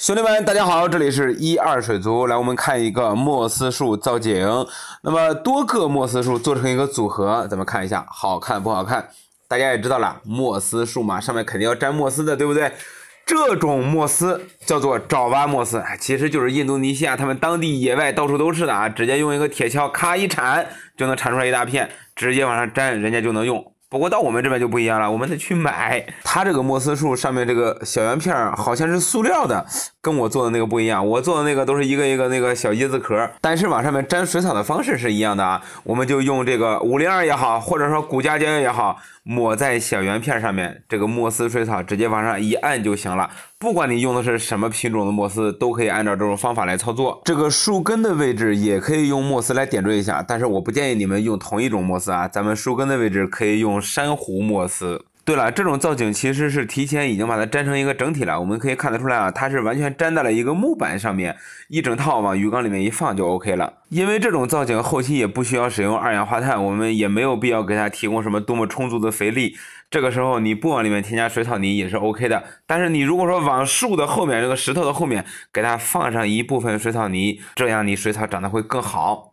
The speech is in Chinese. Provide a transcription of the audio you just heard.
兄弟们，大家好，这里是一二水族。来，我们看一个莫斯树造景，那么多个莫斯树做成一个组合，咱们看一下好看不好看。大家也知道了，莫斯树嘛，上面肯定要粘莫斯的，对不对？这种莫斯叫做爪哇莫斯，其实就是印度尼西亚他们当地野外到处都是的啊，直接用一个铁锹咔一铲就能铲出来一大片，直接往上粘，人家就能用。不过到我们这边就不一样了，我们得去买。它这个莫斯树上面这个小圆片儿好像是塑料的，跟我做的那个不一样。我做的那个都是一个一个那个小椰子壳，但是往上面粘水草的方式是一样的啊。我们就用这个五零二也好，或者说骨胶胶也好，抹在小圆片上面，这个莫斯水草直接往上一按就行了。不管你用的是什么品种的莫斯，都可以按照这种方法来操作。这个树根的位置也可以用莫斯来点缀一下，但是我不建议你们用同一种莫斯啊。咱们树根的位置可以用珊瑚莫斯。对了，这种造景其实是提前已经把它粘成一个整体了，我们可以看得出来啊，它是完全粘在了一个木板上面，一整套往鱼缸里面一放就 OK 了。因为这种造景后期也不需要使用二氧化碳，我们也没有必要给它提供什么多么充足的肥力。这个时候你不往里面添加水草泥也是 OK 的，但是你如果说往树的后面、这个石头的后面给它放上一部分水草泥，这样你水草长得会更好。